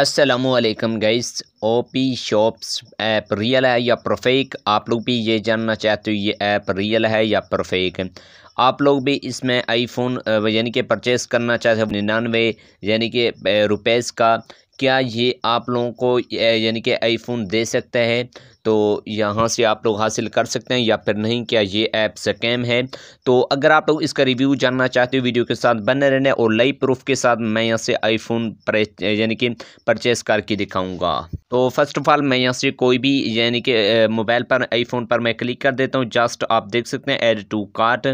असलकम guys OP shops app real है या प्रोफेक आप लोग भी ये जानना चाहते हो ये ऐप रियल है या प्रोफेक आप लोग भी इसमें आईफोन यानी कि परचेस करना चाहते हो निन्यानवे यानी कि रुपीस का क्या ये आप लोगों को यानी कि आईफोन दे सकता है तो यहाँ से आप लोग हासिल कर सकते हैं या फिर नहीं क्या ये ऐप स्कैम है तो अगर आप लोग इसका रिव्यू जानना चाहते हो वीडियो के साथ बने रहने और लाइव प्रूफ के साथ मैं यहाँ से आईफोन यानी कि परचेस करके दिखाऊँगा तो फर्स्ट ऑफ ऑल मैं यहाँ से कोई भी यानी कि मोबाइल पर आईफोन पर मैं क्लिक कर देता हूँ जस्ट आप देख सकते हैं ऐड टू कार्ट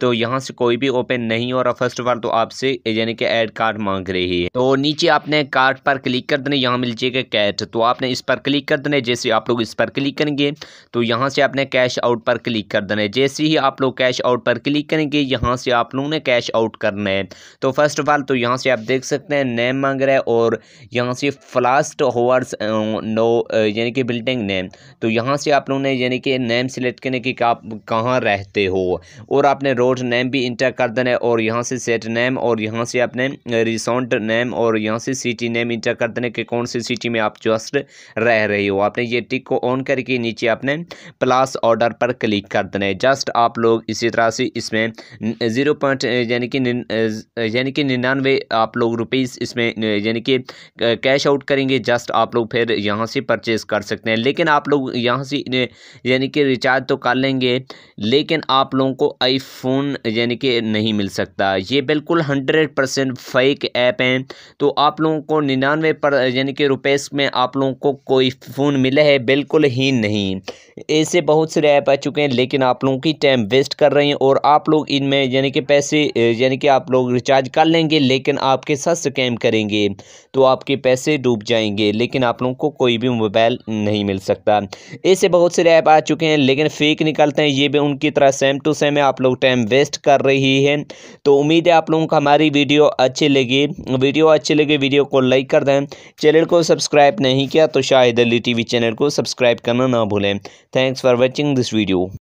तो यहाँ से कोई भी ओपन नहीं हो रहा फर्स्ट ऑफ ऑल तो आपसे यानी कि ऐड कार्ड मांग रही है तो नीचे आपने कार्ड पर क्लिक कर देना यहाँ मिल जाएगा कैट तो आपने इस पर क्लिक कर देना जैसे आप लोग इस पर क्लिक करेंगे तो यहाँ से आपने कैश आउट पर क्लिक कर देना है जैसे ही आप लोग कैश आउट पर क्लिक करेंगे यहाँ से आप लोगों ने कैश आउट करना है तो फर्स्ट ऑफ ऑल तो यहाँ से आप देख सकते हैं नेम मांग रहा है और यहाँ से फ्लास्ट होवर्स नो अं, यानी कि बिल्डिंग नेम तो यहाँ से आप लोगों ने यानी कि नेम सेलेक्ट करने की आप कहाँ रहते हो और आपने रोड नेम भी इंटर कर देना है और यहाँ से सेट नेम और यहाँ से आपने रिसोंट नेम और यहाँ से सिटी नेम इंटर कर देना कि कौन सी सिटी में आप जस्ट रह रहे हो आपने ये टिक को ऑन करके नीचे आपने प्लस ऑर्डर पर क्लिक कर देना है जस्ट आप लोग इसी तरह से इसमें ज़ीरो पॉइंट यानी कि यानी कि निन्यानवे आप लोग रुपीज़ इसमें यानी कि कैश आउट करेंगे जस्ट आप लोग फिर फिर यहाँ से परचेज़ कर सकते हैं लेकिन आप लोग यहाँ से यानी कि रिचार्ज तो कर लेंगे लेकिन आप लोगों को आईफोन यानी कि नहीं मिल सकता ये बिल्कुल हंड्रेड परसेंट फेक ऐप हैं तो आप लोगों को निन्यानवे पर यानी कि रुपये में आप लोगों को कोई फ़ोन मिला है बिल्कुल ही नहीं ऐसे बहुत से ऐप आ चुके हैं लेकिन आप लोगों की टाइम वेस्ट कर रहे हैं और आप लोग इनमें यानी कि पैसे यानी कि आप लोग रिचार्ज कर लेंगे लेकिन आपके साथ स्कैम करेंगे तो आपके पैसे डूब जाएंगे लेकिन आप लोगों आपको कोई भी मोबाइल नहीं मिल सकता ऐसे बहुत सारे ऐप आ चुके हैं लेकिन फेक निकलते हैं ये भी उनकी तरह सेम टू सेम है आप लोग टाइम वेस्ट कर रही है तो उम्मीद है आप लोगों को हमारी वीडियो अच्छी लगी वीडियो अच्छी लगी वीडियो को लाइक कर दें चैनल को सब्सक्राइब नहीं किया तो शाहिद अली वी चैनल को सब्सक्राइब करना ना भूलें thanks for watching this video